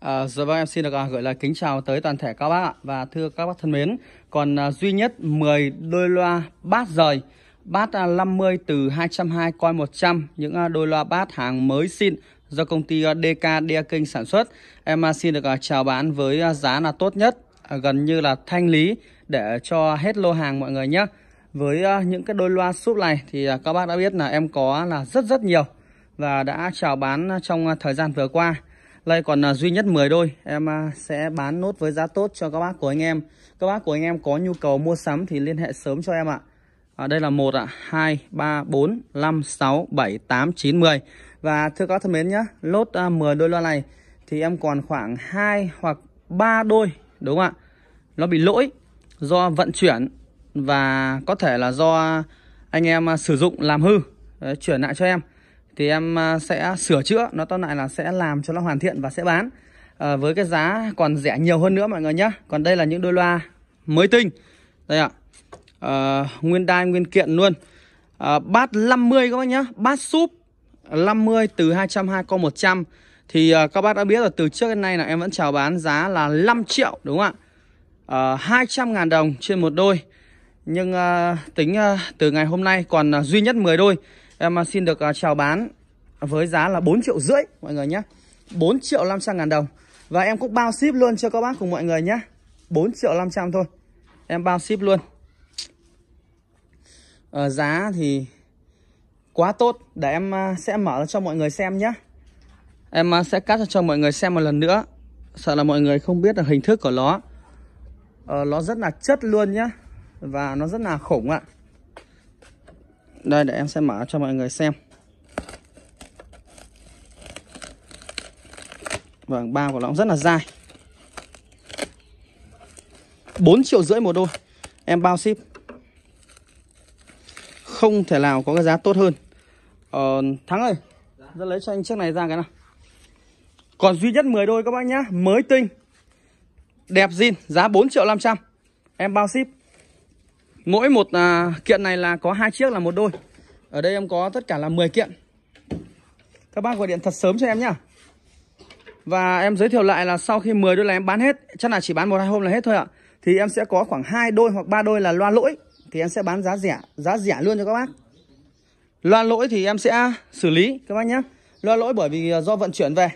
À, giờ vâng em xin được à, gửi lời kính chào tới toàn thể các bác ạ và thưa các bác thân mến còn à, duy nhất 10 đôi loa bát rời bát à, 50 từ 220 coi 100 những à, đôi loa bát hàng mới xin do công ty à, DK Đia Kinh sản xuất em à, xin được à, chào bán với à, giá là tốt nhất à, gần như là thanh lý để cho hết lô hàng mọi người nhé với à, những cái đôi loa súp này thì à, các bác đã biết là em có là rất rất nhiều và đã chào bán trong à, thời gian vừa qua lại còn uh, duy nhất 10 đôi Em uh, sẽ bán nốt với giá tốt cho các bác của anh em Các bác của anh em có nhu cầu mua sắm Thì liên hệ sớm cho em ạ à, Đây là 1 ạ à, 2, 3, 4, 5, 6, 7, 8, 9, 10 Và thưa các thân mến nhé Lốt uh, à, 10 đôi loa này Thì em còn khoảng 2 hoặc 3 đôi Đúng không ạ Nó bị lỗi do vận chuyển Và có thể là do anh em sử dụng làm hư Đấy, Chuyển lại cho em thì em à, sẽ sửa chữa nó tóm lại là sẽ làm cho nó hoàn thiện và sẽ bán à, với cái giá còn rẻ nhiều hơn nữa mọi người nhé còn đây là những đôi loa mới tinh đây ạ à, nguyên đai nguyên kiện luôn à, bát 50 các bác nhá bát súp 50 từ 220 con 100 thì à, các bác đã biết là từ trước đến nay là em vẫn chào bán giá là 5 triệu đúng không ạ à, 200 ngàn đồng trên một đôi nhưng à, tính à, từ ngày hôm nay còn à, duy nhất 10 đôi Em à, xin được à, chào bán với giá là 4 triệu rưỡi mọi người nhé 4 triệu 500 ngàn đồng Và em cũng bao ship luôn cho các bác cùng mọi người nhé 4 triệu 500 thôi Em bao ship luôn à, Giá thì quá tốt Để em à, sẽ mở cho mọi người xem nhé Em sẽ cắt cho mọi người xem một lần nữa Sợ là mọi người không biết là hình thức của nó à, ờ, Nó rất là chất luôn nhé Và nó rất là khủng ạ à đây để em sẽ mở cho mọi người xem vâng bao của nó cũng rất là dai. 4 triệu rưỡi một đôi em bao ship không thể nào có cái giá tốt hơn ờ, Thắng ơi Ra lấy cho anh chiếc này ra cái nào Còn duy nhất 10 đôi các bác nhá Mới tinh Đẹp zin giá 4 triệu 500 Em bao ship Mỗi một à, kiện này là có hai chiếc là một đôi. Ở đây em có tất cả là 10 kiện. Các bác gọi điện thật sớm cho em nhá. Và em giới thiệu lại là sau khi 10 đôi này em bán hết, chắc là chỉ bán một hai hôm là hết thôi ạ. Thì em sẽ có khoảng hai đôi hoặc ba đôi là loa lỗi thì em sẽ bán giá rẻ, giá rẻ luôn cho các bác. Loa lỗi thì em sẽ xử lý các bác nhé. Loa lỗi bởi vì à, do vận chuyển về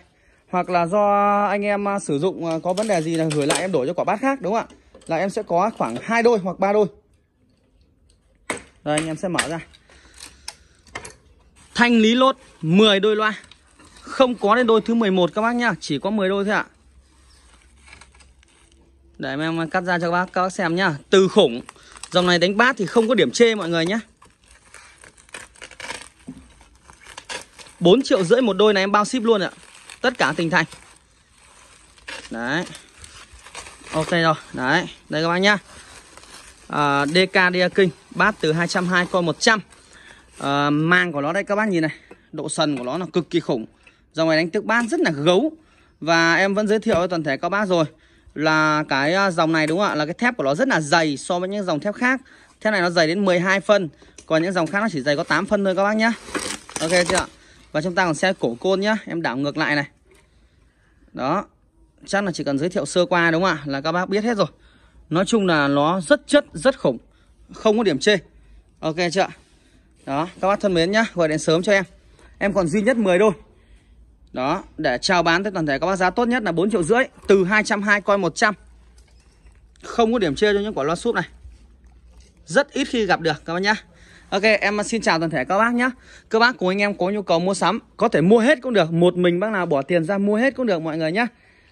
hoặc là do anh em à, sử dụng à, có vấn đề gì là gửi lại em đổi cho quả bát khác đúng không ạ? Là em sẽ có khoảng hai đôi hoặc ba đôi rồi anh em sẽ mở ra Thanh lý lốt 10 đôi loa Không có đến đôi thứ 11 các bác nhá Chỉ có 10 đôi thôi ạ à. Để em, cắt ra cho các bác, các bác xem nhá Từ khủng Dòng này đánh bát thì không có điểm chê mọi người nhá 4 triệu rưỡi một đôi này em bao ship luôn ạ Tất cả tỉnh thành Đấy Ok rồi Đấy Đây các bác nhá À, DK Dia King bát từ 220 con 100 à, mang của nó đây các bác nhìn này độ sần của nó là cực kỳ khủng dòng này đánh tước bát rất là gấu và em vẫn giới thiệu với toàn thể các bác rồi là cái à, dòng này đúng không ạ là cái thép của nó rất là dày so với những dòng thép khác thép này nó dày đến 12 phân còn những dòng khác nó chỉ dày có 8 phân thôi các bác nhá ok chưa và chúng ta còn xe cổ côn nhá em đảo ngược lại này đó chắc là chỉ cần giới thiệu sơ qua đúng không ạ là các bác biết hết rồi Nói chung là nó rất chất, rất khủng Không có điểm chê Ok chưa Đó, các bác thân mến nhá Gọi điện sớm cho em Em còn duy nhất 10 đôi Đó, để chào bán tới toàn thể các bác giá tốt nhất là 4 triệu rưỡi Từ 220 coi 100 Không có điểm chê cho những quả loa súp này Rất ít khi gặp được các bác nhá Ok, em xin chào toàn thể các bác nhá, Các bác cùng anh em có nhu cầu mua sắm Có thể mua hết cũng được Một mình bác nào bỏ tiền ra mua hết cũng được mọi người nhá,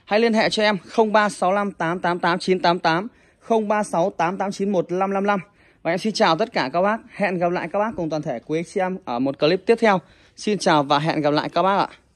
Hãy liên hệ cho em 0365888988 0368891555. Và em xin chào tất cả các bác. Hẹn gặp lại các bác cùng toàn thể quý anh chị em ở một clip tiếp theo. Xin chào và hẹn gặp lại các bác ạ.